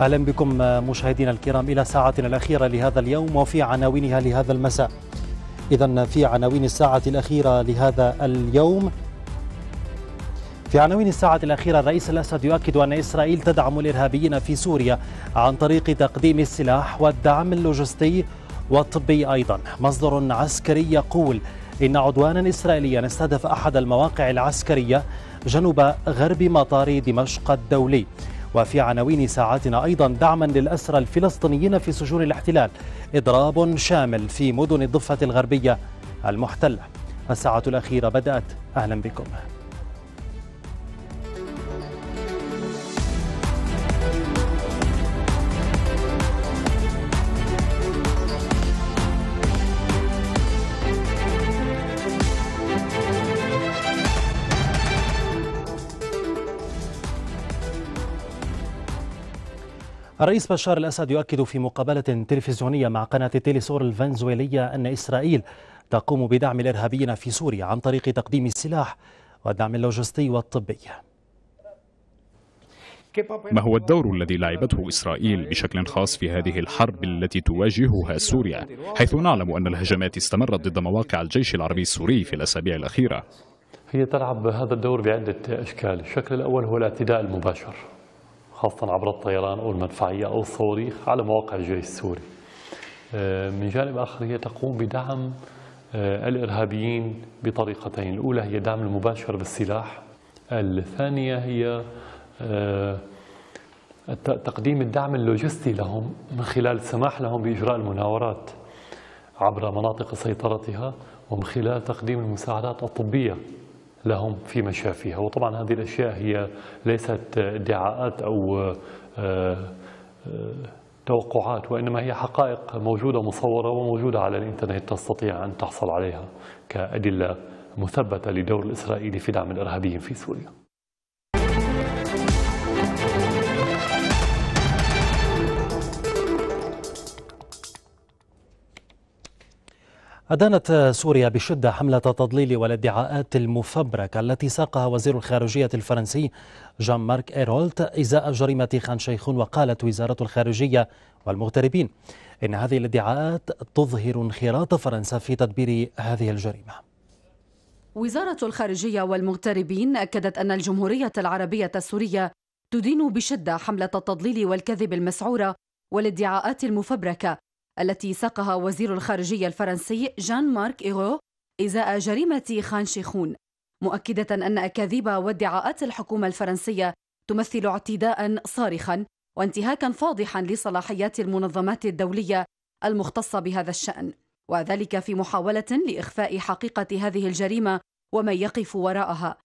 أهلا بكم آه، مشاهدينا الكرام إلى ساعتنا الأخيرة لهذا اليوم وفي عناوينها لهذا المساء إذا في عناوين الساعة الأخيرة لهذا اليوم في عناوين الساعة الأخيرة الرئيس الأسد يؤكد أن إسرائيل تدعم الإرهابيين في سوريا عن طريق تقديم السلاح والدعم اللوجستي والطبي أيضا مصدر عسكري يقول إن عدوانا إسرائيليا استهدف أحد المواقع العسكرية جنوب غرب مطار دمشق الدولي وفي عناوين ساعاتنا أيضا دعما للأسرى الفلسطينيين في سجون الاحتلال إضراب شامل في مدن الضفة الغربية المحتلة الساعة الأخيرة بدأت أهلا بكم الرئيس بشار الأسد يؤكد في مقابلة تلفزيونية مع قناة تيليسور الفنزويلية أن إسرائيل تقوم بدعم الإرهابيين في سوريا عن طريق تقديم السلاح والدعم اللوجستي والطبي ما هو الدور الذي لعبته إسرائيل بشكل خاص في هذه الحرب التي تواجهها سوريا حيث نعلم أن الهجمات استمرت ضد مواقع الجيش العربي السوري في الأسابيع الأخيرة هي تلعب هذا الدور بعدة أشكال الشكل الأول هو الاعتداء المباشر خاصة عبر الطيران أو المدفعية أو الصواريخ على مواقع الجيش السوري آه، من جانب آخر هي تقوم بدعم آه، الإرهابيين بطريقتين الأولى هي دعم المباشر بالسلاح الثانية هي آه، تقديم الدعم اللوجستي لهم من خلال السماح لهم بإجراء المناورات عبر مناطق سيطرتها ومن خلال تقديم المساعدات الطبية لهم في مشافيها وطبعا هذه الأشياء هي ليست ادعاءات أو آه، آه، توقعات وإنما هي حقائق موجودة مصورة وموجودة على الإنترنت تستطيع أن تحصل عليها كأدلة مثبتة لدور الإسرائيلي في دعم الإرهابيين في سوريا أدانت سوريا بشدة حملة التضليل والادعاءات المفبركة التي ساقها وزير الخارجية الفرنسي جان مارك إيرولت إزاء جريمة خان شيخون وقالت وزارة الخارجية والمغتربين إن هذه الادعاءات تظهر انخراط فرنسا في تدبير هذه الجريمة وزارة الخارجية والمغتربين أكدت أن الجمهورية العربية السورية تدين بشدة حملة التضليل والكذب المسعورة والادعاءات المفبركة التي ساقها وزير الخارجية الفرنسي جان مارك إيغو إزاء جريمة خان شيخون مؤكدة أن أكاذيب وادعاءات الحكومة الفرنسية تمثل اعتداء صارخا وانتهاكا فاضحا لصلاحيات المنظمات الدولية المختصة بهذا الشأن وذلك في محاولة لإخفاء حقيقة هذه الجريمة ومن يقف وراءها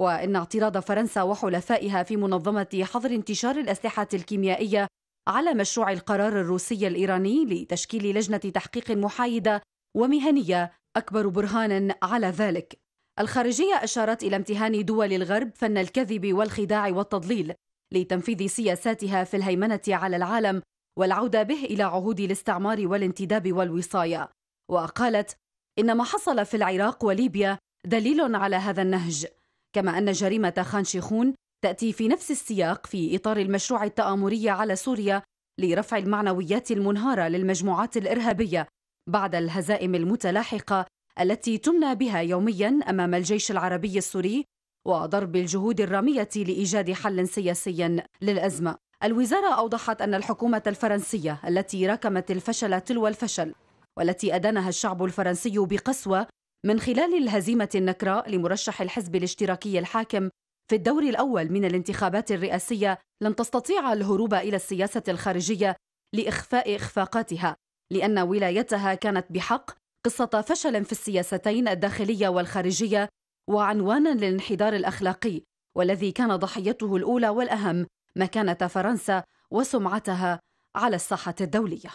وإن اعتراض فرنسا وحلفائها في منظمة حظر انتشار الأسلحة الكيميائية على مشروع القرار الروسي الايراني لتشكيل لجنه تحقيق محايده ومهنيه اكبر برهانا على ذلك. الخارجيه اشارت الى امتهان دول الغرب فن الكذب والخداع والتضليل لتنفيذ سياساتها في الهيمنه على العالم والعوده به الى عهود الاستعمار والانتداب والوصايه. وقالت ان ما حصل في العراق وليبيا دليل على هذا النهج كما ان جريمه خان شيخون تأتي في نفس السياق في إطار المشروع التآمري على سوريا لرفع المعنويات المنهارة للمجموعات الإرهابية بعد الهزائم المتلاحقة التي تمنى بها يوميا أمام الجيش العربي السوري وضرب الجهود الرامية لإيجاد حل سياسي للأزمة الوزارة أوضحت أن الحكومة الفرنسية التي راكمت الفشل تلو الفشل والتي أدانها الشعب الفرنسي بقسوة من خلال الهزيمة النكراء لمرشح الحزب الاشتراكي الحاكم في الدور الأول من الانتخابات الرئاسية لن تستطيع الهروب إلى السياسة الخارجية لإخفاء إخفاقاتها لأن ولايتها كانت بحق قصة فشل في السياستين الداخلية والخارجية وعنوانا للانحدار الأخلاقي والذي كان ضحيته الأولى والأهم مكانة فرنسا وسمعتها على الساحة الدولية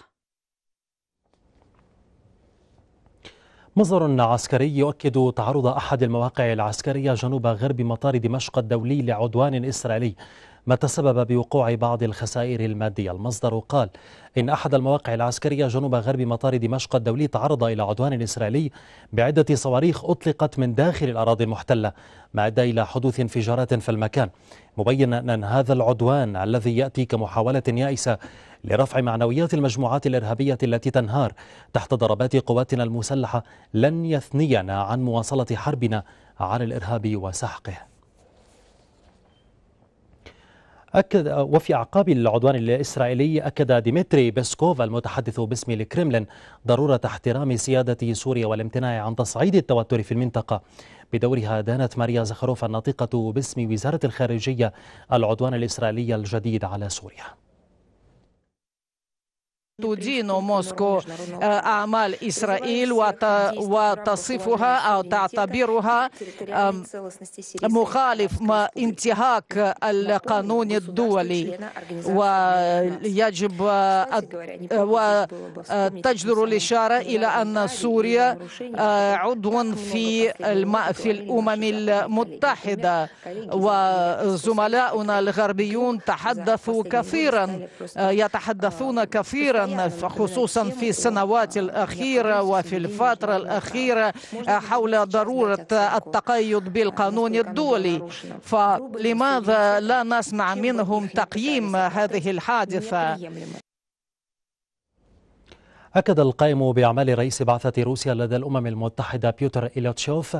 مصدر عسكري يؤكد تعرض أحد المواقع العسكرية جنوب غرب مطار دمشق الدولي لعدوان إسرائيلي ما تسبب بوقوع بعض الخسائر المادية المصدر قال إن أحد المواقع العسكرية جنوب غرب مطار دمشق الدولي تعرض إلى عدوان إسرائيلي بعدة صواريخ أطلقت من داخل الأراضي المحتلة ما أدى إلى حدوث انفجارات في المكان مبينا أن هذا العدوان الذي يأتي كمحاولة يائسة لرفع معنويات المجموعات الإرهابية التي تنهار تحت ضربات قواتنا المسلحة لن يثنينا عن مواصلة حربنا على الإرهاب وسحقه أكد وفي أعقاب العدوان الإسرائيلي أكد ديمتري بيسكوف المتحدث باسم الكرملين ضرورة احترام سيادة سوريا والامتناع عن تصعيد التوتر في المنطقة بدورها دانت ماريا زخروف الناطقة باسم وزارة الخارجية العدوان الإسرائيلي الجديد على سوريا تدين موسكو أعمال آه، إسرائيل وتصفها أو تعتبرها مخالف انتهاك القانون الدولي ويجب وتجدر آه، آه، الإشارة إلى أن سوريا عضو في في الأمم المتحدة وزملاؤنا الغربيون تحدثوا كثيرا يتحدثون كثيرا خصوصا في السنوات الأخيرة وفي الفترة الأخيرة حول ضرورة التقيد بالقانون الدولي فلماذا لا نسمع منهم تقييم هذه الحادثة أكد القائم بأعمال رئيس بعثة روسيا لدى الأمم المتحدة بيوتر إليوتشوف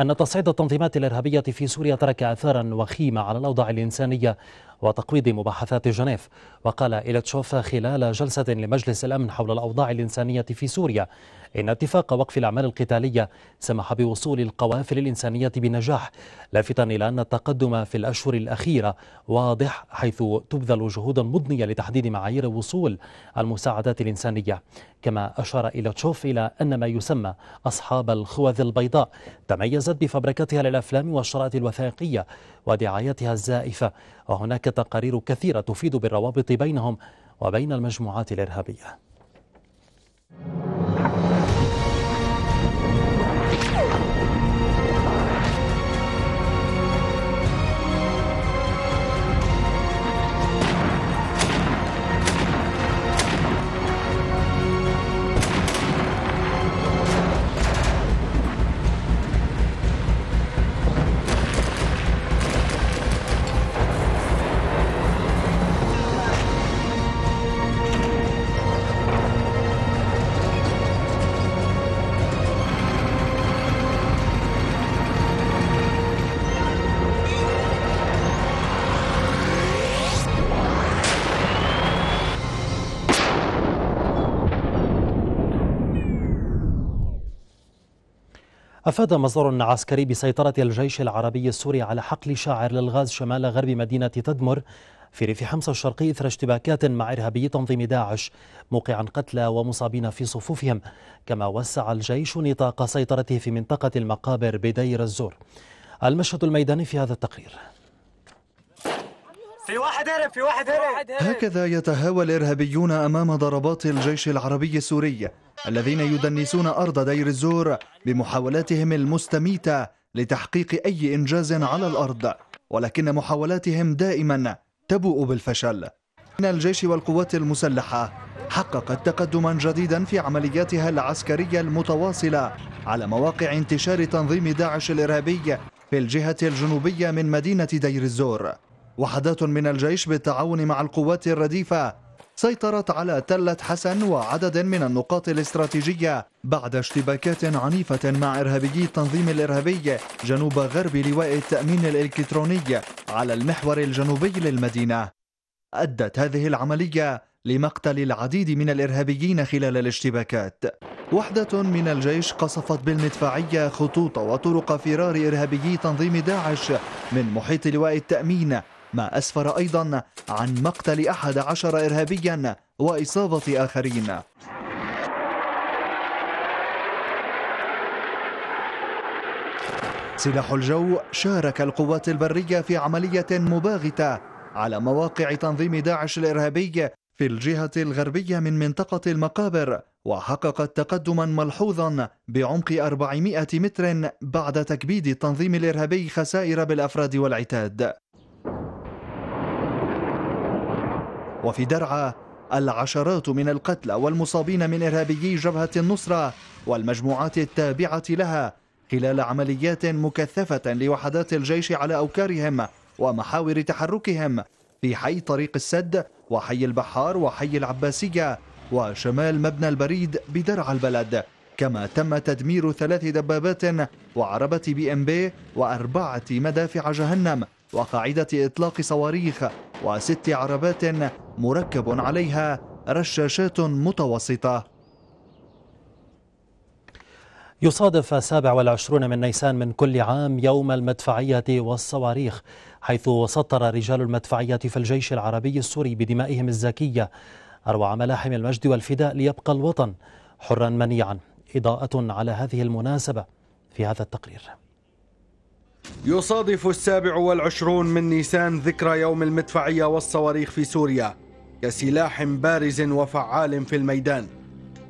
أن تصعيد التنظيمات الإرهابية في سوريا ترك آثارا وخيمة على الأوضاع الإنسانية وتقويض مباحثات جنيف وقال إليتشوف خلال جلسة لمجلس الأمن حول الأوضاع الإنسانية في سوريا إن اتفاق وقف الأعمال القتالية سمح بوصول القوافل الإنسانية بنجاح لافتا إلى أن التقدم في الأشهر الأخيرة واضح حيث تبذل جهود مضنية لتحديد معايير وصول المساعدات الإنسانية كما أشار إلى تشوف إلى أن ما يسمى أصحاب الخوذ البيضاء تميزت بفبركتها للأفلام والشرائط الوثائقية ودعايتها الزائفة وهناك تقارير كثيرة تفيد بالروابط بينهم وبين المجموعات الإرهابية أفاد مصدر عسكري بسيطرة الجيش العربي السوري على حقل شاعر للغاز شمال غرب مدينة تدمر في ريف حمص الشرقي إثر اشتباكات مع إرهابي تنظيم داعش موقعا قتلى ومصابين في صفوفهم كما وسع الجيش نطاق سيطرته في منطقة المقابر بدير الزور المشهد الميداني في هذا التقرير في واحد هرب في واحد هرب هكذا يتهاوى الإرهابيون أمام ضربات الجيش العربي السوري الذين يدنسون أرض دير الزور بمحاولاتهم المستميتة لتحقيق أي إنجاز على الأرض ولكن محاولاتهم دائما تبوء بالفشل إن الجيش والقوات المسلحة حققت تقدما جديدا في عملياتها العسكرية المتواصلة على مواقع انتشار تنظيم داعش الإرهابي في الجهة الجنوبية من مدينة دير الزور وحدات من الجيش بالتعاون مع القوات الرديفة سيطرت على تلة حسن وعدد من النقاط الاستراتيجية بعد اشتباكات عنيفة مع إرهابيي التنظيم الإرهابي جنوب غرب لواء التأمين الإلكتروني على المحور الجنوبي للمدينة أدت هذه العملية لمقتل العديد من الإرهابيين خلال الاشتباكات وحدة من الجيش قصفت بالمدفعية خطوط وطرق فرار إرهابيي تنظيم داعش من محيط لواء التأمين ما أسفر أيضا عن مقتل أحد عشر إرهابيا وإصابة آخرين سلاح الجو شارك القوات البرية في عملية مباغتة على مواقع تنظيم داعش الإرهابي في الجهة الغربية من منطقة المقابر وحققت تقدما ملحوظا بعمق 400 متر بعد تكبيد التنظيم الإرهابي خسائر بالأفراد والعتاد وفي درعا العشرات من القتلى والمصابين من إرهابيي جبهة النصرة والمجموعات التابعة لها خلال عمليات مكثفة لوحدات الجيش على أوكارهم ومحاور تحركهم في حي طريق السد وحي البحار وحي العباسية وشمال مبنى البريد بدرع البلد كما تم تدمير ثلاث دبابات وعربة بي ام بي وأربعة مدافع جهنم وقاعدة إطلاق صواريخ وست عربات مركب عليها رشاشات متوسطة يصادف 27 من نيسان من كل عام يوم المدفعية والصواريخ حيث سطر رجال المدفعية في الجيش العربي السوري بدمائهم الزاكية أروع ملاحم المجد والفداء ليبقى الوطن حرا منيعا إضاءة على هذه المناسبة في هذا التقرير يصادف السابع والعشرون من نيسان ذكرى يوم المدفعية والصواريخ في سوريا كسلاح بارز وفعال في الميدان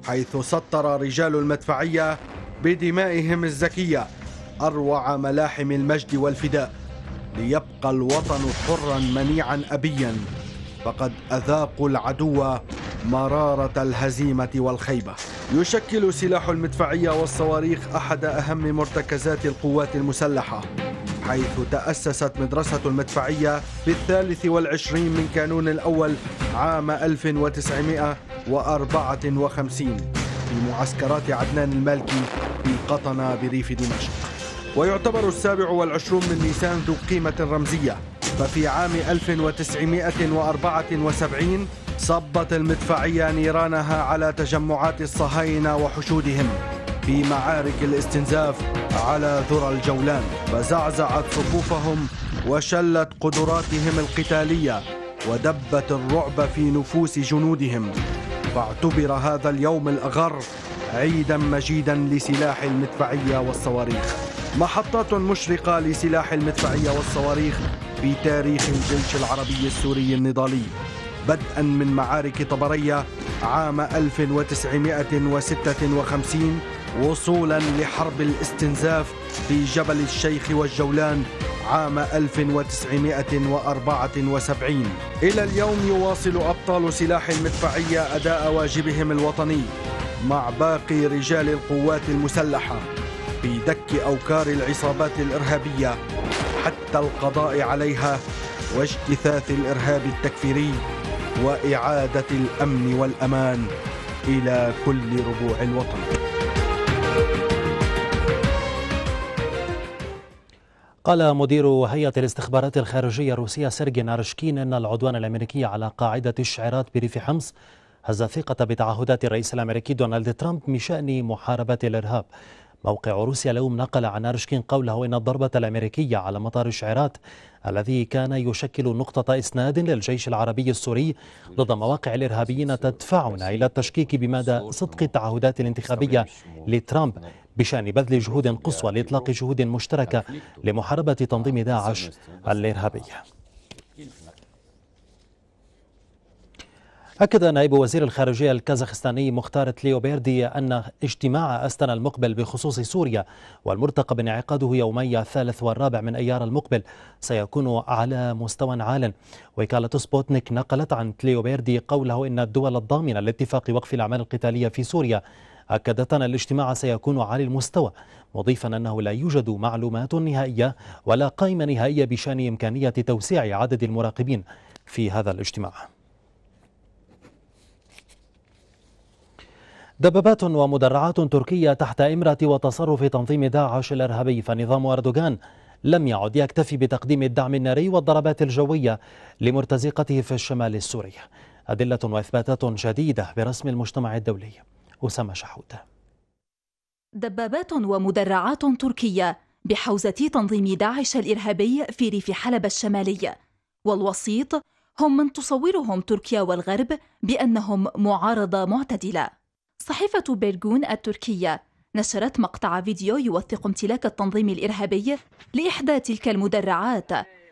حيث سطر رجال المدفعية بدمائهم الزكية أروع ملاحم المجد والفداء ليبقى الوطن حرا منيعا أبيا فقد أذاقوا العدو مرارة الهزيمة والخيبة يشكل سلاح المدفعية والصواريخ أحد أهم مرتكزات القوات المسلحة حيث تأسست مدرسة المدفعية في الثالث والعشرين من كانون الأول عام 1954 في معسكرات عدنان المالكي في قطنة بريف دمشق ويعتبر السابع والعشرون من نيسان ذو قيمة رمزية ففي عام 1974 صبت المدفعية نيرانها على تجمعات الصهاينة وحشودهم في معارك الاستنزاف على ذرى الجولان فزعزعت صفوفهم وشلت قدراتهم القتالية ودبت الرعب في نفوس جنودهم فاعتبر هذا اليوم الأغر عيدا مجيدا لسلاح المدفعية والصواريخ محطات مشرقة لسلاح المدفعية والصواريخ في تاريخ الجيش العربي السوري النضالي بدءا من معارك طبرية عام 1956 وصولا لحرب الاستنزاف في جبل الشيخ والجولان عام 1974 إلى اليوم يواصل أبطال سلاح المدفعية أداء واجبهم الوطني مع باقي رجال القوات المسلحة في دك أوكار العصابات الإرهابية حتى القضاء عليها واجتثاث الإرهاب التكفيري وإعادة الأمن والأمان إلى كل ربوع الوطن قال مدير هيئة الاستخبارات الخارجية الروسية سيرجي نارشكين أن العدوان الأمريكي على قاعدة الشعيرات بريف حمص هز الثقة بتعهدات الرئيس الأمريكي دونالد ترامب من شأن محاربة الإرهاب موقع روسيا اليوم نقل عن أرشكين قوله إن الضربة الأمريكية على مطار شعيرات الذي كان يشكل نقطة إسناد للجيش العربي السوري ضد مواقع الإرهابيين تدفعنا إلى التشكيك بمدى صدق التعهدات الانتخابية لترامب بشأن بذل جهود قصوى لإطلاق جهود مشتركة لمحاربة تنظيم داعش الإرهابي أكد نائب وزير الخارجية الكازاخستاني مختار تليوبيردي أن اجتماع أستنا المقبل بخصوص سوريا والمرتقب انعقاده يومي الثالث والرابع من أيار المقبل سيكون على مستوى عال وكالة سبوتنيك نقلت عن تليوبيردي قوله إن الدول الضامنة لاتفاق وقف الأعمال القتالية في سوريا أكدت أن الاجتماع سيكون عالي المستوى مضيفا أنه لا يوجد معلومات نهائية ولا قائمة نهائية بشأن إمكانية توسيع عدد المراقبين في هذا الاجتماع دبابات ومدرعات تركية تحت إمرة وتصرف تنظيم داعش الإرهابي فنظام أردوغان لم يعد يكتفي بتقديم الدعم الناري والضربات الجوية لمرتزقته في الشمال السوري أدلة وإثباتات جديدة برسم المجتمع الدولي أسامة شحوت دبابات ومدرعات تركية بحوزة تنظيم داعش الإرهابي في ريف حلب الشمالي والوسيط هم من تصورهم تركيا والغرب بأنهم معارضة معتدلة صحيفة بيرغون التركية نشرت مقطع فيديو يوثق امتلاك التنظيم الإرهابي لإحدى تلك المدرعات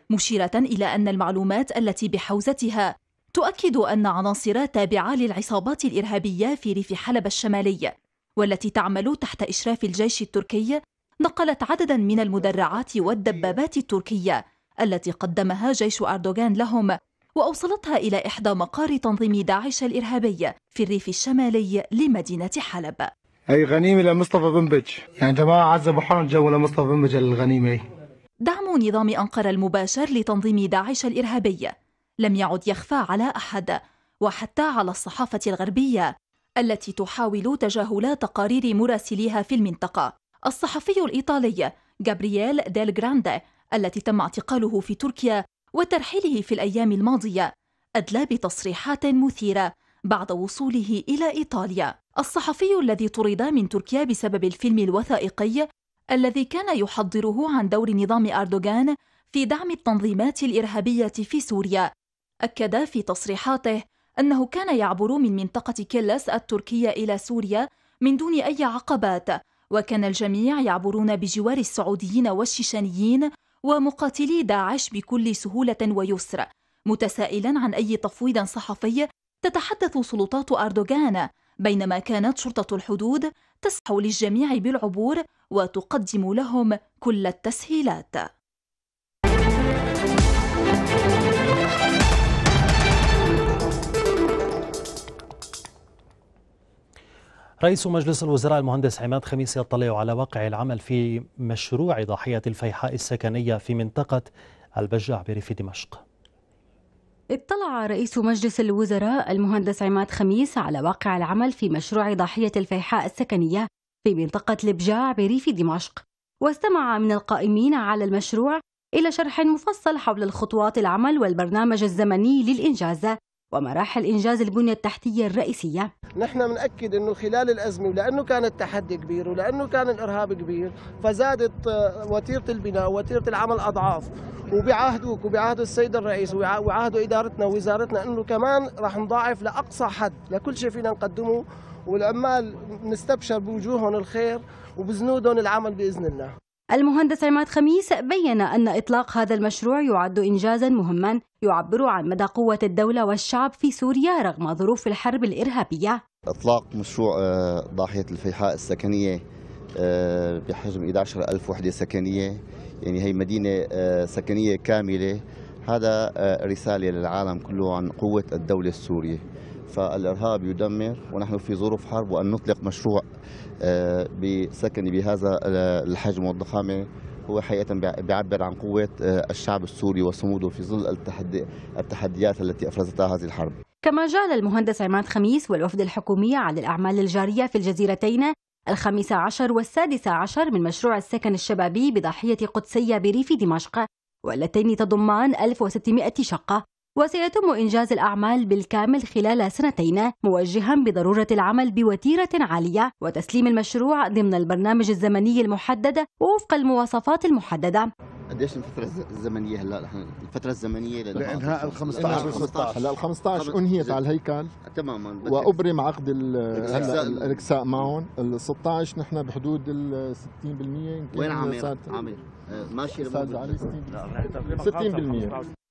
مشيرة إلى أن المعلومات التي بحوزتها تؤكد أن عناصر تابعة للعصابات الإرهابية في ريف حلب الشمالي والتي تعمل تحت إشراف الجيش التركي نقلت عددا من المدرعات والدبابات التركية التي قدمها جيش أردوغان لهم وأوصلتها إلى إحدى مقار تنظيم داعش الإرهابي في الريف الشمالي لمدينة حلب أي غنيمة لمصطفى بنبج يعني جماعة عز بحرم جو لمصطفى بنبج الغنيمة دعم نظام أنقرة المباشر لتنظيم داعش الإرهابي لم يعد يخفى على أحد وحتى على الصحافة الغربية التي تحاول تجاهل تقارير مراسليها في المنطقة الصحفي الإيطالي جابرييل ديل جراندي التي تم اعتقاله في تركيا وترحيله في الأيام الماضية أدلى بتصريحات مثيرة بعد وصوله إلى إيطاليا الصحفي الذي طرد من تركيا بسبب الفيلم الوثائقي الذي كان يحضره عن دور نظام أردوغان في دعم التنظيمات الإرهابية في سوريا أكد في تصريحاته أنه كان يعبر من منطقة كيلس التركية إلى سوريا من دون أي عقبات وكان الجميع يعبرون بجوار السعوديين والشيشانيين ومقاتلي داعش بكل سهولة ويسر متسائلا عن أي تفويض صحفي تتحدث سلطات أردوغان بينما كانت شرطة الحدود تسمح للجميع بالعبور وتقدم لهم كل التسهيلات رئيس مجلس الوزراء المهندس عماد خميس يطلع على واقع العمل في مشروع ضاحية الفيحاء السكنية في منطقة البجاع بريف دمشق اطلع رئيس مجلس الوزراء المهندس عماد خميس على واقع العمل في مشروع ضاحية الفيحاء السكنية في منطقة البجاع بريف دمشق واستمع من القائمين على المشروع إلى شرح مفصل حول الخطوات العمل والبرنامج الزمني للإنجاز ومراحل إنجاز البنية التحتية الرئيسية نحن بنأكد أنه خلال الأزمة لأنه كان التحدي كبير ولأنه كان الإرهاب كبير فزادت آه، وتيرة البناء وتيرة العمل أضعاف وبيعاهدوك وبعهد السيد الرئيس وعهد إدارتنا ووزارتنا أنه كمان رح نضاعف لأقصى حد لكل شيء فينا نقدمه والعمال نستبشر بوجوههم الخير وبزنودهم العمل بإذن الله المهندس عماد خميس بين أن إطلاق هذا المشروع يعد إنجازا مهما يعبر عن مدى قوة الدولة والشعب في سوريا رغم ظروف الحرب الإرهابية إطلاق مشروع آه، ضاحية الفيحاء السكنية آه، بحجم 11 ألف وحدة سكنية يعني هي مدينة آه، سكنية كاملة هذا رسالة للعالم كله عن قوة الدولة السورية فالإرهاب يدمر ونحن في ظروف حرب وأن نطلق مشروع آه، سكني بهذا الحجم والضخامة هو حقيقة بيعبر عن قوة آه، الشعب السوري وصموده في ظل التحدي التحديات التي أفرزتها هذه الحرب كما جعل المهندس عماد خميس والوفد الحكومي على الأعمال الجارية في الجزيرتين الخامسة عشر والسادسة عشر من مشروع السكن الشبابي بضاحية قدسية بريف دمشق واللتين تضمان 1600 شقة وسيتم إنجاز الأعمال بالكامل خلال سنتين موجها بضرورة العمل بوتيرة عالية وتسليم المشروع ضمن البرنامج الزمني المحدد ووفق المواصفات المحددة قديش الفترة الزمنية هلا نحن الفترة الزمنية لانهاء ال 15 16 هلا ال 15 انهيت على الهيكل تماما وابرم عقد الاكساء معهم ال 16 نحن بحدود ال 60% يمكن وين عامر؟ عامر آه، ماشي 60%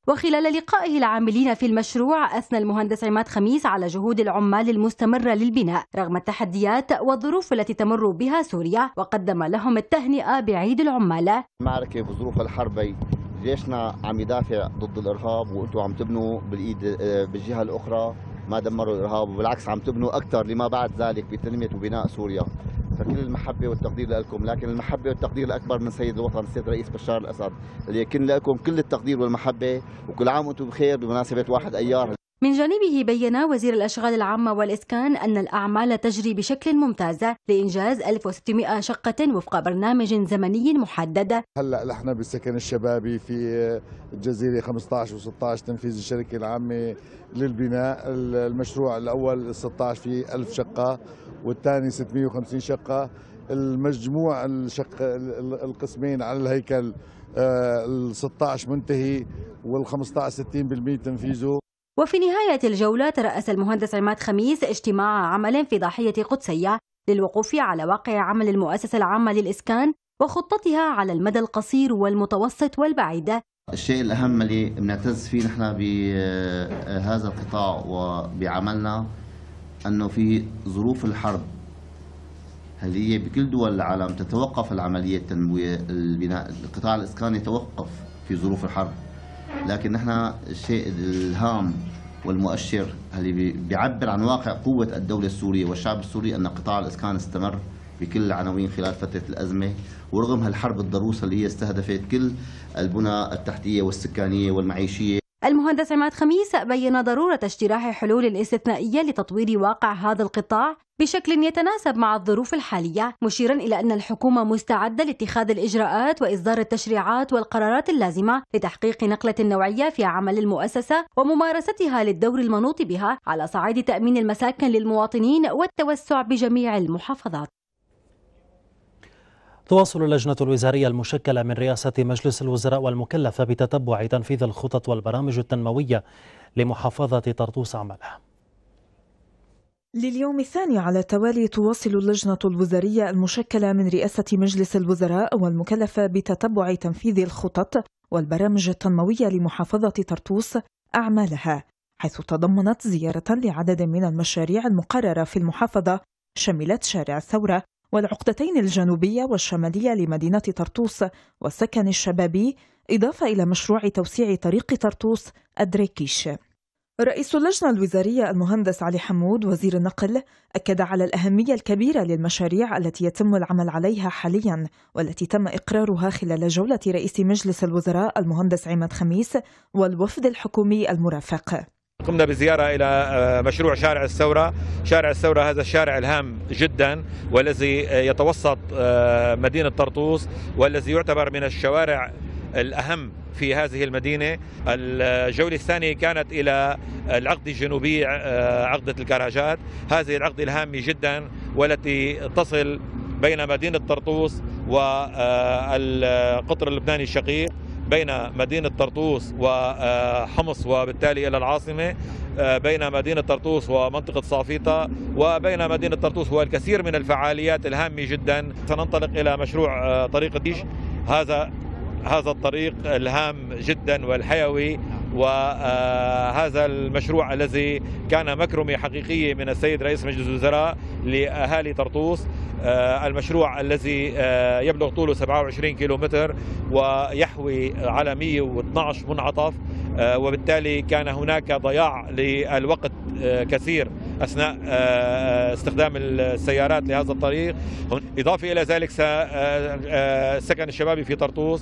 وخلال لقائه العاملين في المشروع أثنى المهندس عماد خميس على جهود العمال المستمرة للبناء رغم التحديات والظروف التي تمر بها سوريا وقدم لهم التهنئة بعيد العمال معركة بظروف الحرب جيشنا عم يدافع ضد الارهاب وانتم عم تبنوا بالايد آه، بالجهه الاخرى ما دمروا الارهاب وبالعكس عم تبنوا اكثر لما بعد ذلك بتنميه وبناء سوريا فكل المحبة والتقدير لكم لكن المحبة والتقدير الأكبر من سيد الوطن السيد رئيس بشار الأسد اللي يكن لكم كل التقدير والمحبة وكل عام وأنتم بخير بمناسبة واحد أيار من جانبه بين وزير الأشغال العامة والإسكان أن الأعمال تجري بشكل ممتاز لإنجاز 1600 شقة وفق برنامج زمني محدد هلأ نحن بالسكن الشبابي في الجزيرة 15 و16 تنفيذ الشركة العامة للبناء المشروع الأول 16 في 1000 شقة والثاني 650 شقة المجموع الشق القسمين على الهيكل آه، ال 16 منتهي وال 15 60% تنفيذه وفي نهاية الجولة ترأس المهندس عماد خميس اجتماع عمل في ضاحية قدسية للوقوف على واقع عمل المؤسسة العامة للإسكان وخطتها على المدى القصير والمتوسط والبعيد الشيء الأهم اللي بنعتز فيه نحن بهذا آه، القطاع وبعملنا أنه في ظروف الحرب هل هي بكل دول العالم تتوقف العملية التنموية البناء القطاع الإسكاني يتوقف في ظروف الحرب لكن نحن الشيء الهام والمؤشر اللي بيعبر عن واقع قوة الدولة السورية والشعب السوري أن قطاع الإسكان استمر بكل العناوين خلال فترة الأزمة ورغم هالحرب الضروسة اللي هي استهدفت كل البنى التحتية والسكانية والمعيشية المهندس عماد خميس بين ضرورة اجتراح حلول استثنائية لتطوير واقع هذا القطاع بشكل يتناسب مع الظروف الحالية مشيرا إلى أن الحكومة مستعدة لاتخاذ الإجراءات وإصدار التشريعات والقرارات اللازمة لتحقيق نقلة نوعية في عمل المؤسسة وممارستها للدور المنوط بها على صعيد تأمين المساكن للمواطنين والتوسع بجميع المحافظات تواصل اللجنة الوزارية المشكلة من رئاسة مجلس الوزراء والمكلفة بتتبع تنفيذ الخطط والبرامج التنموية لمحافظة طرطوس عملها لليوم الثاني على التوالي تواصل اللجنة الوزارية المشكلة من رئاسة مجلس الوزراء والمكلفة بتتبع تنفيذ الخطط والبرامج التنموية لمحافظة طرطوس أعمالها، حيث تضمنت زيارة لعدد من المشاريع المقررة في المحافظة شملت شارع الثورة والعقدتين الجنوبية والشمالية لمدينة طرطوس والسكن الشبابي، إضافة إلى مشروع توسيع طريق طرطوس أدريكيش. رئيس اللجنة الوزارية المهندس علي حمود وزير النقل أكد على الأهمية الكبيرة للمشاريع التي يتم العمل عليها حاليا والتي تم إقرارها خلال جولة رئيس مجلس الوزراء المهندس عماد خميس والوفد الحكومي المرافق قمنا بزيارة إلى آه، مشروع شارع الثورة شارع الثورة هذا الشارع الهام جدا والذي آه، يتوسط آه، مدينة طرطوس والذي يعتبر من الشوارع الأهم في هذه المدينة الجولة الثانية كانت إلى العقد الجنوبي آه، عقدة الكراجات هذه العقدة الهامة جدا والتي تصل بين مدينة طرطوس والقطر آه، اللبناني الشقيق بين مدينة طرطوس وحمص آه، وبالتالي إلى العاصمة بين مدينة طرطوس ومنطقة صافيطة وبين مدينة طرطوس والكثير من الفعاليات الهامة جدا سننطلق إلى مشروع طريق الديش هذا هذا الطريق الهام جدا والحيوي نعم. وهذا المشروع الذي كان مكرمة حقيقية من السيد رئيس مجلس الوزراء لأهالي طرطوس آه، المشروع الذي آه، يبلغ طوله 27 كيلومتر ويحوي على 112 منعطف آه، وبالتالي كان هناك ضياع للوقت كثير اثناء آه، آه، استخدام السيارات لهذا الطريق اضافه الى ذلك آه، سكن الشبابي في طرطوس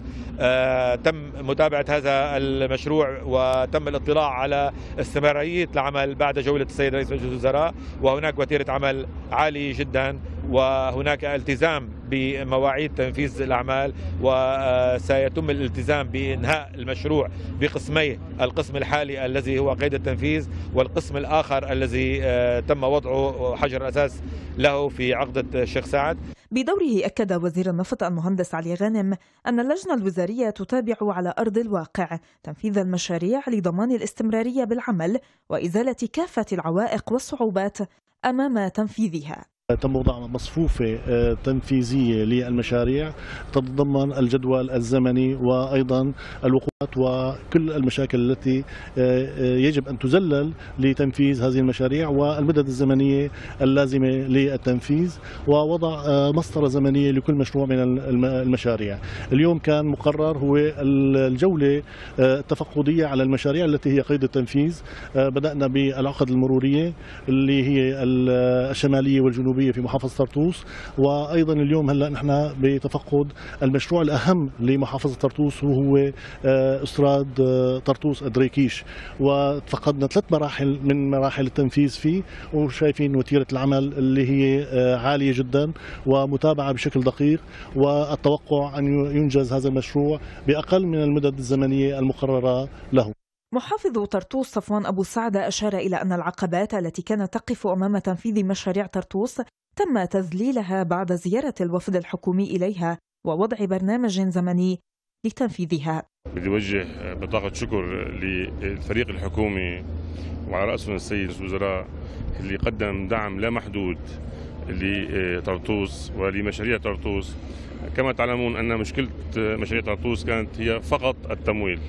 تم متابعه هذا المشروع وتم الاطلاع على استمراريه العمل بعد جوله السيد رئيس مجلس الوزراء وهناك وتيره عمل عاليه جدا وهناك التزام بمواعيد تنفيذ الأعمال وسيتم الالتزام بإنهاء المشروع بقسميه القسم الحالي الذي هو قيد التنفيذ والقسم الآخر الذي آه، تم وضعه حجر أساس له في عقدة الشيخ سعد بدوره أكد وزير النفط المهندس علي غانم أن اللجنة الوزارية تتابع على أرض الواقع تنفيذ المشاريع لضمان الاستمرارية بالعمل وإزالة كافة العوائق والصعوبات أمام تنفيذها تم وضع مصفوفة آه، تنفيذية للمشاريع تتضمن الجدول الزمني وأيضا الوقوفات وكل المشاكل التي آه، آه، يجب أن تزلل لتنفيذ هذه المشاريع والمدد الزمنية اللازمة للتنفيذ ووضع مسطرة زمنية لكل مشروع من المشاريع اليوم كان مقرر هو الجولة التفقدية على المشاريع التي هي قيد التنفيذ بدأنا بالعقد المرورية اللي هي الشمالية والجنوبية الجنوبيه في محافظه طرطوس وايضا اليوم هلا نحن بتفقد المشروع الاهم لمحافظه طرطوس وهو آه، استراد آه، طرطوس ادريكيش وتفقدنا ثلاث مراحل من مراحل التنفيذ فيه وشايفين وتيره العمل اللي هي آه، عاليه جدا ومتابعه بشكل دقيق والتوقع ان ينجز هذا المشروع باقل من المدد الزمنيه المقرره له محافظ طرطوس صفوان أبو سعدة أشار إلى أن العقبات التي كانت تقف أمام تنفيذ مشاريع طرطوس تم تذليلها بعد زيارة الوفد الحكومي إليها ووضع برنامج زمني لتنفيذها بدي وجه بطاقة شكر للفريق الحكومي وعلى رأسهم السيد الوزراء اللي قدم دعم لا محدود لطرطوس ولمشاريع طرطوس كما تعلمون أن مشكلة مشاريع طرطوس كانت هي فقط التمويل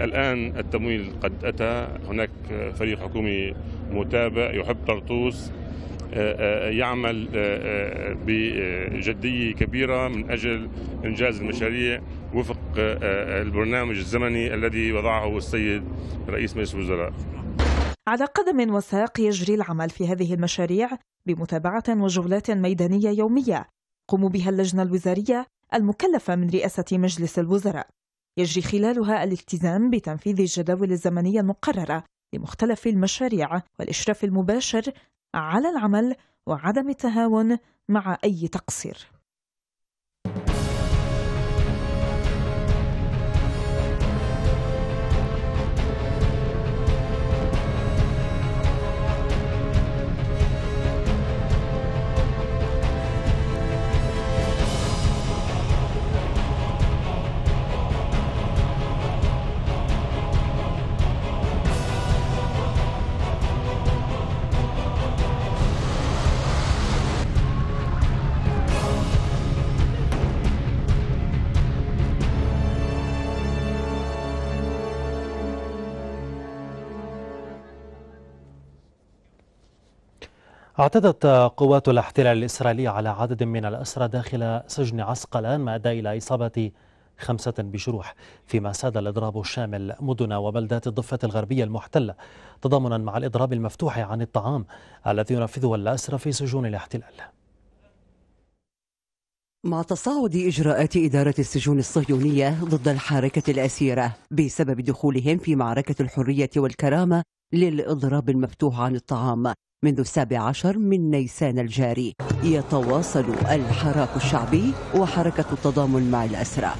الآن التمويل قد أتى هناك فريق حكومي متابع يحب طرطوس آه، آه، يعمل آه، بجدية كبيرة من أجل إنجاز المشاريع وفق البرنامج الزمني الذي وضعه السيد رئيس مجلس الوزراء على قدم وساق يجري العمل في هذه المشاريع بمتابعة وجولات ميدانية يومية قم بها اللجنة الوزارية المكلفة من رئاسة مجلس الوزراء يجري خلالها الالتزام بتنفيذ الجداول الزمنية المقررة لمختلف المشاريع والإشراف المباشر على العمل وعدم التهاون مع أي تقصير اعتدت قوات الاحتلال الإسرائيلي على عدد من الأسرى داخل سجن عسقلان ما أدى إلى إصابة خمسة بجروح فيما ساد الإضراب الشامل مدن وبلدات الضفة الغربية المحتلة تضامنا مع الإضراب المفتوح عن الطعام الذي ينفذه الأسرى في سجون الاحتلال مع تصاعد إجراءات إدارة السجون الصهيونية ضد الحركة الأسيرة بسبب دخولهم في معركة الحرية والكرامة للإضراب المفتوح عن الطعام منذ السابع عشر من نيسان الجاري يتواصل الحراك الشعبي وحركة التضامن مع الأسرى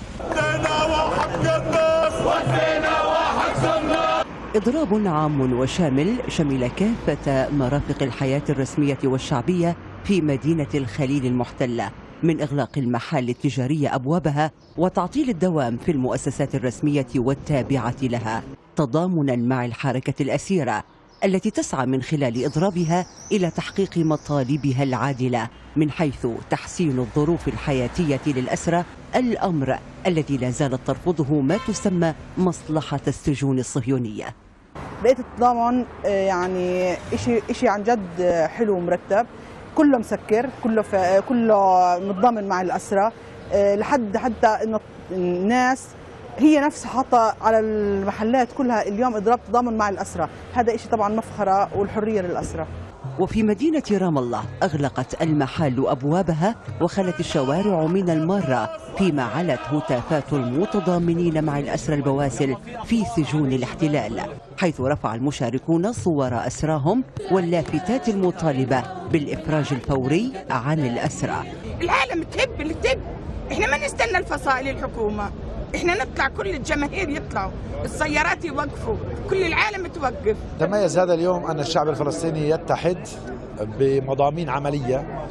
إضراب عام وشامل شمل كافة مرافق الحياة الرسمية والشعبية في مدينة الخليل المحتلة من إغلاق المحال التجارية أبوابها وتعطيل الدوام في المؤسسات الرسمية والتابعة لها تضامنا مع الحركة الأسيرة التي تسعى من خلال إضرابها إلى تحقيق مطالبها العادلة من حيث تحسين الظروف الحياتية للأسرى الأمر الذي لا زالت ترفضه ما تسمى مصلحة السجون الصهيونية بقيت التضامن آه، يعني شيء شيء عن جد حلو ومرتب كله مسكر كله ف... كله متضامن مع الاسرى آه، لحد حتى انه الناس هي نفسها حاطه على المحلات كلها اليوم اضراب تضامن مع الاسرى هذا شيء طبعا مفخره والحريه للاسرى وفي مدينة رام الله أغلقت المحال أبوابها وخلت الشوارع من المارة فيما علت هتافات المتضامنين مع الأسرى البواسل في سجون الاحتلال حيث رفع المشاركون صور أسراهم واللافتات المطالبة بالإفراج الفوري عن الأسرى العالم تهب تهب احنا ما نستنى الفصائل الحكومة احنا نطلع كل الجماهير يطلعوا السيارات يوقفوا كل العالم توقف تميز هذا اليوم أن الشعب الفلسطيني يتحد بمضامين عملية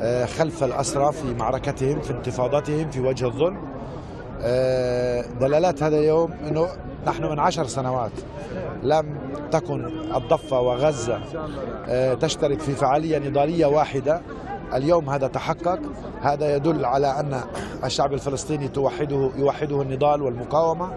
آه، خلف الأسرى في معركتهم في انتفاضتهم في وجه الظلم آه، دلالات هذا اليوم أنه نحن من عشر سنوات لم تكن الضفة وغزة آه، تشترك في فعالية نضالية واحدة اليوم هذا تحقق هذا يدل على أن الشعب الفلسطيني توحده يوحده النضال والمقاومة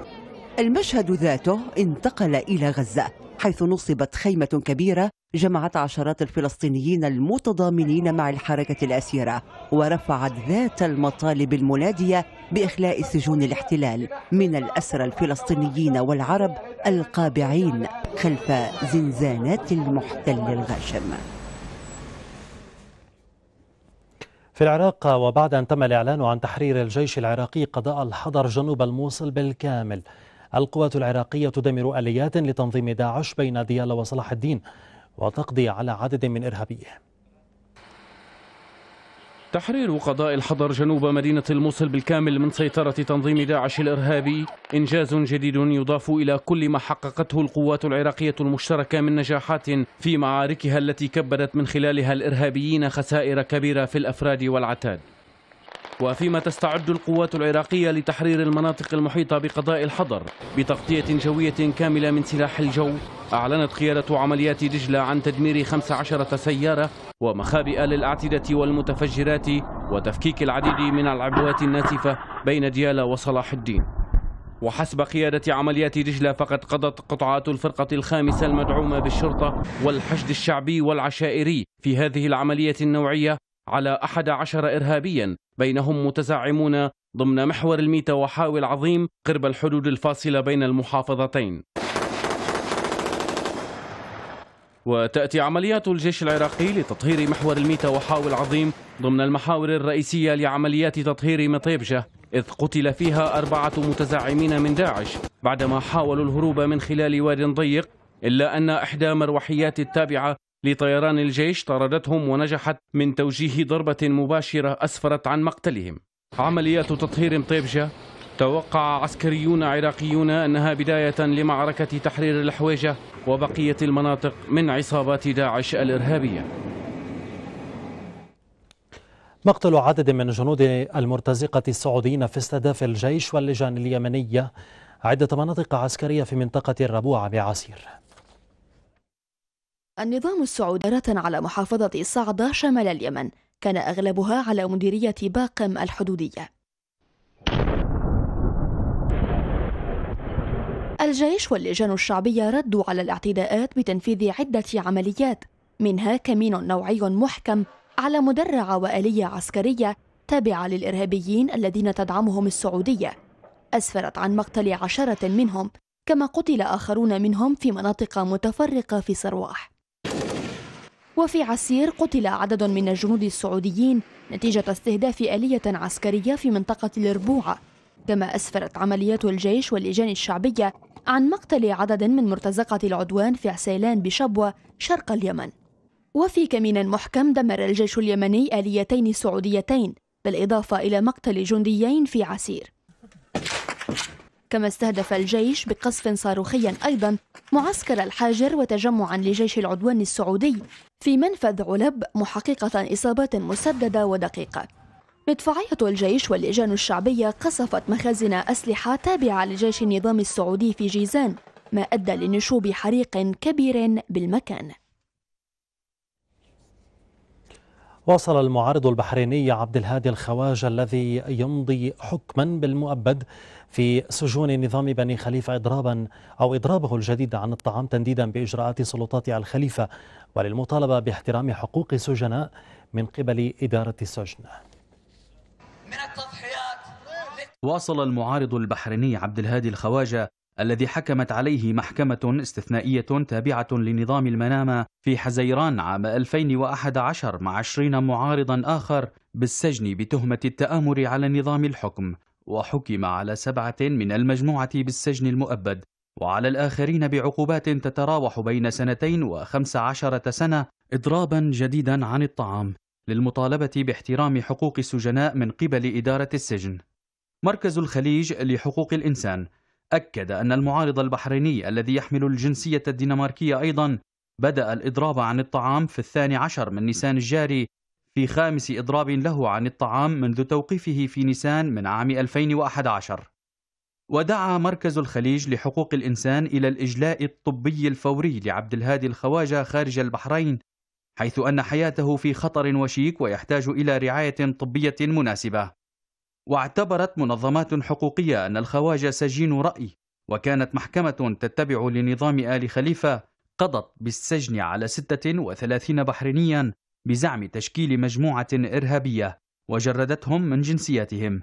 المشهد ذاته انتقل إلى غزة حيث نصبت خيمة كبيرة جمعت عشرات الفلسطينيين المتضامنين مع الحركة الأسيرة ورفعت ذات المطالب المنادية بإخلاء سجون الاحتلال من الأسرى الفلسطينيين والعرب القابعين خلف زنزانات المحتل الغاشم في العراق وبعد أن تم الإعلان عن تحرير الجيش العراقي قضاء الحضر جنوب الموصل بالكامل القوات العراقية تدمر آليات لتنظيم داعش بين ديالى وصلاح الدين وتقضي على عدد من إرهابيهم تحرير قضاء الحضر جنوب مدينة الموصل بالكامل من سيطرة تنظيم داعش الإرهابي إنجاز جديد يضاف إلى كل ما حققته القوات العراقية المشتركة من نجاحات في معاركها التي كبدت من خلالها الإرهابيين خسائر كبيرة في الأفراد والعتاد وفيما تستعد القوات العراقية لتحرير المناطق المحيطة بقضاء الحضر بتغطية جوية كاملة من سلاح الجو أعلنت قيادة عمليات دجلة عن تدمير 15 سيارة ومخابئ للأعتدة والمتفجرات وتفكيك العديد من العبوات الناسفة بين ديالى وصلاح الدين وحسب قيادة عمليات دجلة فقد قضت قطعات الفرقة الخامسة المدعومة بالشرطة والحشد الشعبي والعشائري في هذه العملية النوعية على أحد عشر إرهابيا بينهم متزعمون ضمن محور الميتا وحاوي العظيم قرب الحدود الفاصلة بين المحافظتين وتأتي عمليات الجيش العراقي لتطهير محور الميتا وحاوي العظيم ضمن المحاور الرئيسية لعمليات تطهير مطيبجة إذ قتل فيها أربعة متزعمين من داعش بعدما حاولوا الهروب من خلال واد ضيق إلا أن إحدى مروحيات التابعة لطيران الجيش طاردتهم ونجحت من توجيه ضربة مباشرة أسفرت عن مقتلهم عمليات تطهير مطيبجة توقع عسكريون عراقيون أنها بداية لمعركة تحرير الحويجة وبقية المناطق من عصابات داعش الإرهابية مقتل عدد من جنود المرتزقة السعوديين في استهداف الجيش واللجان اليمنية عدة مناطق عسكرية في منطقة الربوع بعسير النظام السعودي إدارة على محافظة صعدة شمال اليمن كان أغلبها على مديرية باقم الحدودية الجيش واللجان الشعبية ردوا على الاعتداءات بتنفيذ عدة عمليات منها كمين نوعي محكم على مدرعة وآلية عسكرية تابعة للإرهابيين الذين تدعمهم السعودية أسفرت عن مقتل عشرة منهم كما قتل آخرون منهم في مناطق متفرقة في سرواح وفي عسير قتل عدد من الجنود السعوديين نتيجة استهداف آلية عسكرية في منطقة الربوعة كما أسفرت عمليات الجيش واللجان الشعبية عن مقتل عدد من مرتزقة العدوان في عسيلان بشبوة شرق اليمن وفي كمين محكم دمر الجيش اليمني آليتين سعوديتين بالإضافة إلى مقتل جنديين في عسير كما استهدف الجيش بقصف صاروخي أيضا معسكر الحاجر وتجمعا لجيش العدوان السعودي في منفذ علب محققة إصابات مسددة ودقيقة مدفعية الجيش واللجان الشعبية قصفت مخازن أسلحة تابعة لجيش النظام السعودي في جيزان ما أدى لنشوب حريق كبير بالمكان وصل المعارض البحريني عبد الهادي الخواجه الذي يمضي حكما بالمؤبد في سجون نظام بني خليفة إضرابا أو إضرابه الجديد عن الطعام تنديدا بإجراءات سلطات الخليفة وللمطالبة باحترام حقوق السجناء من قبل إدارة السجن من التضحيات واصل المعارض البحريني عبد الهادي الخواجة الذي حكمت عليه محكمة استثنائية تابعة لنظام المنامة في حزيران عام 2011 مع 20 معارضا آخر بالسجن بتهمة التآمر على نظام الحكم وحكم على سبعة من المجموعة بالسجن المؤبد وعلى الآخرين بعقوبات تتراوح بين سنتين وخمس عشرة سنة إضرابا جديدا عن الطعام للمطالبة باحترام حقوق السجناء من قبل إدارة السجن مركز الخليج لحقوق الإنسان أكد أن المعارض البحريني الذي يحمل الجنسية الدنماركية أيضا بدأ الإضراب عن الطعام في الثاني عشر من نيسان الجاري في خامس إضراب له عن الطعام منذ توقيفه في نيسان من عام 2011 ودعا مركز الخليج لحقوق الإنسان إلى الإجلاء الطبي الفوري لعبد الهادي الخواجة خارج البحرين حيث أن حياته في خطر وشيك ويحتاج إلى رعاية طبية مناسبة واعتبرت منظمات حقوقية أن الخواجة سجين رأي وكانت محكمة تتبع لنظام آل خليفة قضت بالسجن على 36 بحرينيا بزعم تشكيل مجموعة إرهابية وجردتهم من جنسياتهم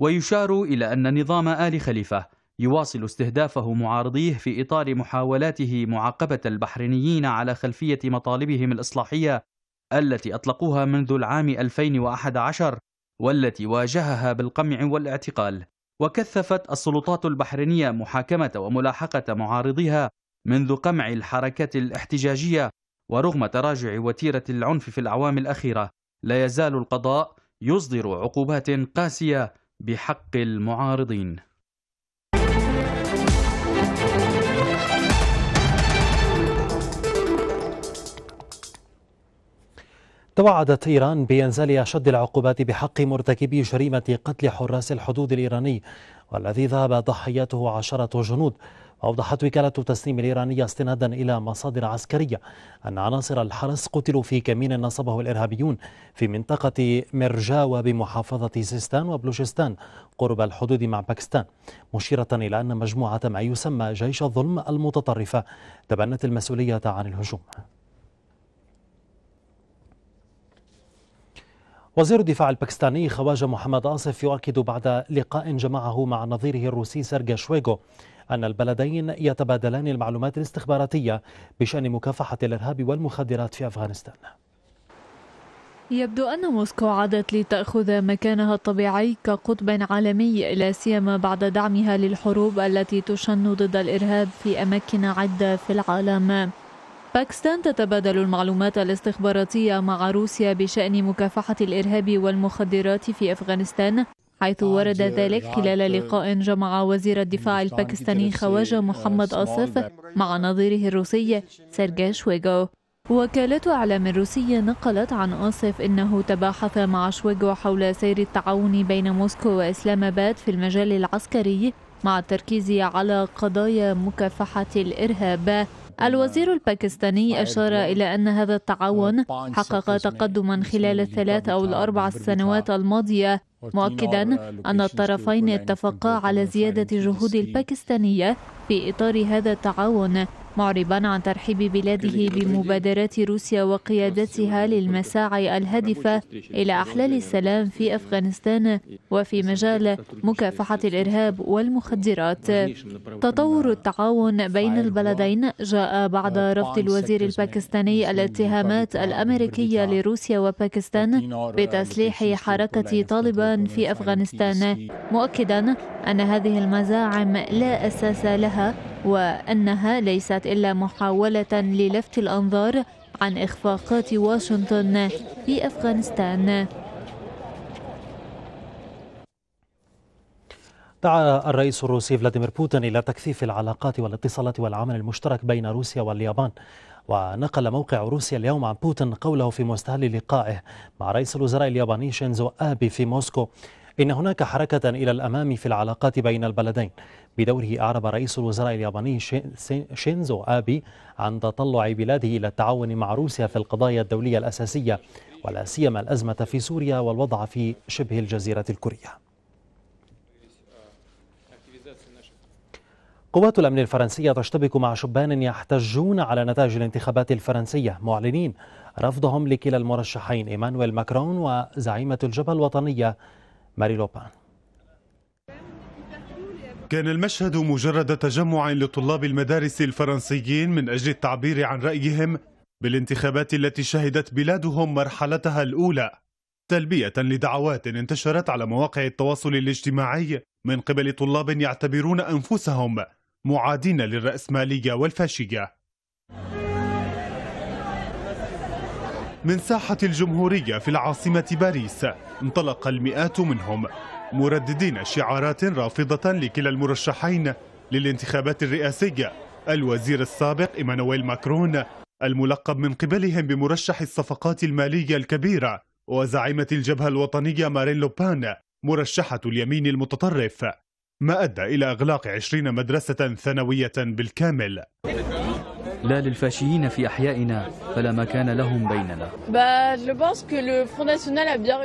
ويشار إلى أن نظام آل خليفة يواصل استهدافه معارضيه في إطار محاولاته معاقبة البحرينيين على خلفية مطالبهم الإصلاحية التي أطلقوها منذ العام 2011 والتي واجهها بالقمع والاعتقال وكثفت السلطات البحرينية محاكمة وملاحقة معارضيها منذ قمع الحركات الاحتجاجية ورغم تراجع وتيرة العنف في الأعوام الأخيرة لا يزال القضاء يصدر عقوبات قاسية بحق المعارضين توعدت إيران بإنزال أشد العقوبات بحق مرتكبي جريمة قتل حراس الحدود الإيراني والذي ذهب ضحيته عشرة جنود أوضحت وكالة التسليم الإيرانية استنادا إلى مصادر عسكرية أن عناصر الحرس قتلوا في كمين نصبه الإرهابيون في منطقة مرجاوة بمحافظة سيستان وبلوشستان قرب الحدود مع باكستان مشيرة إلى أن مجموعة ما يسمى جيش الظلم المتطرفة تبنت المسؤولية عن الهجوم وزير الدفاع الباكستاني خواجة محمد آصف يؤكد بعد لقاء جمعه مع نظيره الروسي سيرجي شويغو أن البلدين يتبادلان المعلومات الاستخباراتية بشأن مكافحة الإرهاب والمخدرات في أفغانستان يبدو أن موسكو عادت لتأخذ مكانها الطبيعي كقطب عالمي لا سيما بعد دعمها للحروب التي تشن ضد الإرهاب في أماكن عدة في العالم. باكستان تتبادل المعلومات الاستخباراتية مع روسيا بشأن مكافحة الإرهاب والمخدرات في أفغانستان حيث ورد ذلك خلال لقاء جمع وزير الدفاع الباكستاني خواجة uh, محمد أصف مع نظيره الروسي سيرجي شويغو وكالة أعلام روسية نقلت عن أصف أنه تباحث مع شويغو حول سير التعاون بين موسكو وإسلام آباد في المجال العسكري مع التركيز على قضايا مكافحة الإرهاب الوزير الباكستاني أشار إلى أن هذا التعاون حقق تقدما خلال الثلاث أو الأربع السنوات الماضية مؤكدا أن الطرفين اتفقا على زيادة الجهود الباكستانية في إطار هذا التعاون معربا عن ترحيب بلاده بمبادرات روسيا وقيادتها للمساعي الهادفة إلى أحلال السلام في أفغانستان وفي مجال مكافحة الإرهاب والمخدرات تطور التعاون بين البلدين جاء بعد رفض الوزير الباكستاني الاتهامات الأمريكية لروسيا وباكستان بتسليح حركة طالبان في أفغانستان مؤكدا أن هذه المزاعم لا أساس لها وأنها ليست إلا محاولة للفت الأنظار عن إخفاقات واشنطن في أفغانستان دعا الرئيس الروسي فلاديمير بوتين إلى تكثيف العلاقات والاتصالات والعمل المشترك بين روسيا واليابان ونقل موقع روسيا اليوم عن بوتين قوله في مستهل لقائه مع رئيس الوزراء الياباني شينزو آبي في موسكو إن هناك حركة إلى الأمام في العلاقات بين البلدين بدوره أعرب رئيس الوزراء الياباني شينزو آبي عن تطلع بلاده إلى التعاون مع روسيا في القضايا الدولية الأساسية ولا سيما الأزمة في سوريا والوضع في شبه الجزيرة الكورية قوات الأمن الفرنسية تشتبك مع شبان يحتجون على نتائج الانتخابات الفرنسية معلنين رفضهم لكلا المرشحين إيمانويل ماكرون وزعيمة الجبهة الوطنية ماري لوبان كان المشهد مجرد تجمع لطلاب المدارس الفرنسيين من أجل التعبير عن رأيهم بالانتخابات التي شهدت بلادهم مرحلتها الأولى تلبية لدعوات انتشرت على مواقع التواصل الاجتماعي من قبل طلاب يعتبرون أنفسهم معادين للرأسمالية والفاشية من ساحة الجمهورية في العاصمة باريس انطلق المئات منهم مرددين شعارات رافضة لكلا المرشحين للانتخابات الرئاسية الوزير السابق إيمانويل ماكرون الملقب من قبلهم بمرشح الصفقات المالية الكبيرة وزعيمة الجبهة الوطنية مارين لوبان مرشحة اليمين المتطرف ما أدى إلى إغلاق عشرين مدرسة ثانوية بالكامل لا للفاشيين في أحيائنا فلا مكان لهم بيننا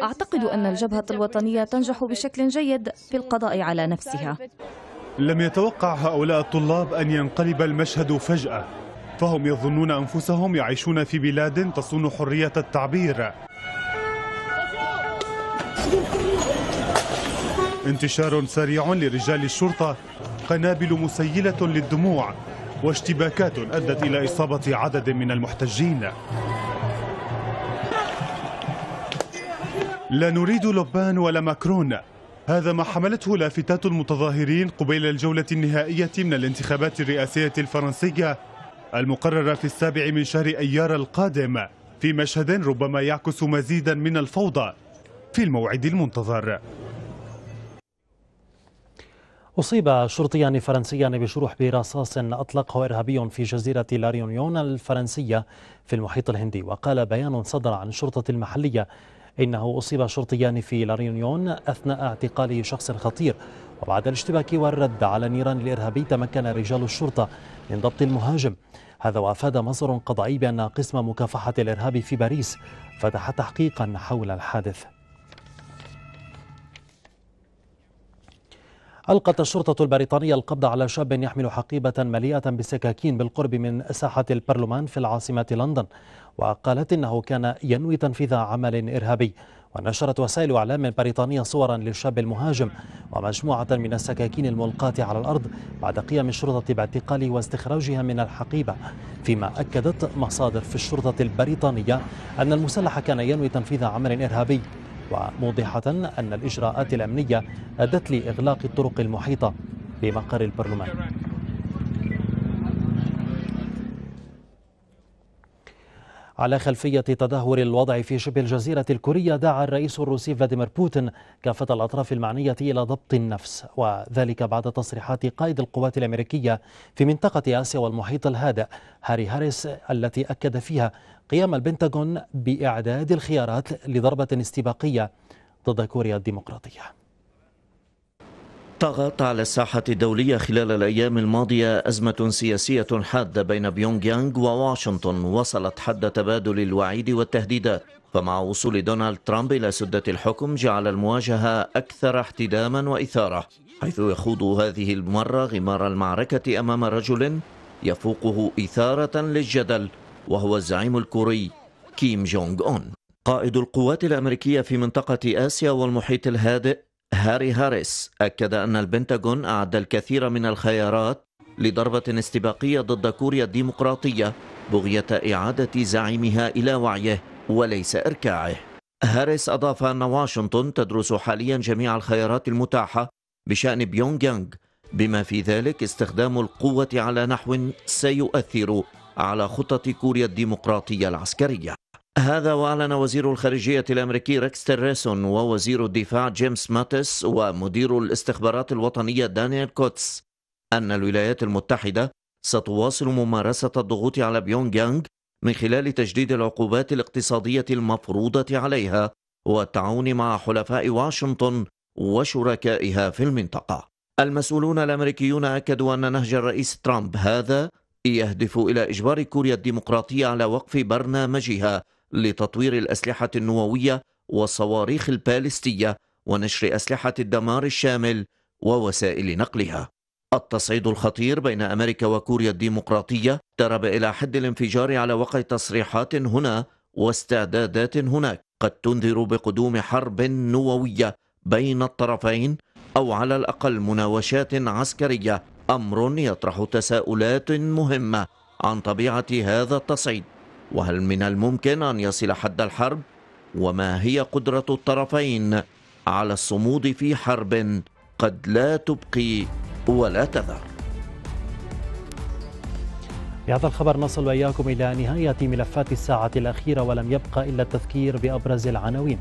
أعتقد أن الجبهة الوطنية تنجح بشكل جيد في القضاء على نفسها لم يتوقع هؤلاء الطلاب أن ينقلب المشهد فجأة فهم يظنون أنفسهم يعيشون في بلاد تصون حرية التعبير انتشار سريع لرجال الشرطة قنابل مسيلة للدموع واشتباكات أدت إلى إصابة عدد من المحتجين لا نريد لوبان ولا ماكرون هذا ما حملته لافتات المتظاهرين قبيل الجولة النهائية من الانتخابات الرئاسية الفرنسية المقررة في السابع من شهر أيار القادم في مشهد ربما يعكس مزيدا من الفوضى في الموعد المنتظر أصيب شرطيان فرنسيان بشروح برصاص أطلقه إرهابي في جزيرة لاريونيون الفرنسية في المحيط الهندي وقال بيان صدر عن الشرطة المحلية إنه أصيب شرطيان في لاريونيون أثناء اعتقال شخص خطير وبعد الاشتباك والرد على نيران الإرهابي تمكن رجال الشرطة من ضبط المهاجم هذا وأفاد مصدر قضائي بأن قسم مكافحة الإرهاب في باريس فتح تحقيقا حول الحادث ألقت الشرطة البريطانية القبض على شاب يحمل حقيبة مليئة بسكاكين بالقرب من ساحة البرلمان في العاصمة لندن وقالت إنه كان ينوي تنفيذ عمل إرهابي ونشرت وسائل إعلام بريطانية صورا للشاب المهاجم ومجموعة من السكاكين الملقاة على الأرض بعد قيام الشرطة باعتقاله واستخراجها من الحقيبة فيما أكدت مصادر في الشرطة البريطانية أن المسلح كان ينوي تنفيذ عمل إرهابي وموضحة أن الإجراءات الأمنية أدت لإغلاق الطرق المحيطة بمقر البرلمان على خلفية تدهور الوضع في شبه الجزيرة الكورية دعا الرئيس الروسي فلاديمير بوتين كافة الأطراف المعنية إلى ضبط النفس وذلك بعد تصريحات قائد القوات الأمريكية في منطقة آسيا والمحيط الهادئ هاري هاريس التي أكد فيها قيام البنتاغون بإعداد الخيارات لضربة استباقية ضد كوريا الديمقراطية طغت على الساحة الدولية خلال الأيام الماضية أزمة سياسية حادة بين بيونغ يانغ وواشنطن وصلت حد تبادل الوعيد والتهديدات فمع وصول دونالد ترامب إلى سدة الحكم جعل المواجهة أكثر احتداما وإثارة حيث يخوض هذه المرة غمار المعركة أمام رجل يفوقه إثارة للجدل وهو الزعيم الكوري كيم جونغ أون قائد القوات الأمريكية في منطقة آسيا والمحيط الهادئ هاري هاريس أكد أن البنتاغون أعد الكثير من الخيارات لضربة استباقية ضد كوريا الديمقراطية بغية إعادة زعيمها إلى وعيه وليس إركاعه هاريس أضاف أن واشنطن تدرس حاليا جميع الخيارات المتاحة بشأن بيونغ يانغ بما في ذلك استخدام القوة على نحو سيؤثر على خطط كوريا الديمقراطية العسكرية هذا وأعلن وزير الخارجية الأمريكي ريكس تيريسون ووزير الدفاع جيمس ماتس ومدير الاستخبارات الوطنية دانيال كوتس أن الولايات المتحدة ستواصل ممارسة الضغوط على بيونغ يانغ من خلال تجديد العقوبات الاقتصادية المفروضة عليها والتعاون مع حلفاء واشنطن وشركائها في المنطقة. المسؤولون الأمريكيون أكدوا أن نهج الرئيس ترامب هذا يهدف إلى إجبار كوريا الديمقراطية على وقف برنامجها لتطوير الأسلحة النووية والصواريخ البالستية ونشر أسلحة الدمار الشامل ووسائل نقلها التصعيد الخطير بين أمريكا وكوريا الديمقراطية اقترب إلى حد الانفجار على وقع تصريحات هنا واستعدادات هناك قد تنذر بقدوم حرب نووية بين الطرفين أو على الأقل مناوشات عسكرية أمر يطرح تساؤلات مهمة عن طبيعة هذا التصعيد وهل من الممكن أن يصل حد الحرب؟ وما هي قدرة الطرفين على الصمود في حرب قد لا تبقي ولا تذر بهذا الخبر نصل وإياكم إلى نهاية ملفات الساعة الأخيرة ولم يبقى إلا التذكير بأبرز العناوين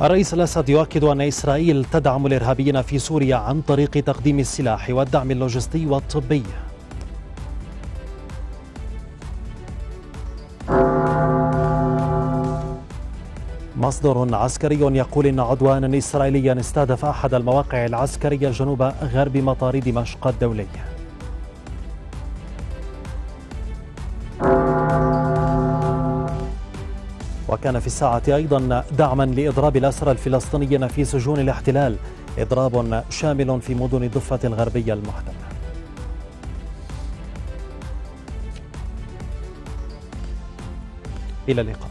الرئيس الأسد يؤكد أن إسرائيل تدعم الإرهابيين في سوريا عن طريق تقديم السلاح والدعم اللوجستي والطبي مصدر عسكري يقول إن عدوانا إسرائيليا استهدف أحد المواقع العسكرية جنوب غرب مطار دمشق الدولي وكان في الساعة أيضا دعما لإضراب الأسرى الفلسطينيين في سجون الاحتلال إضراب شامل في مدن الضفة الغربية المحتلة إلى اللقاء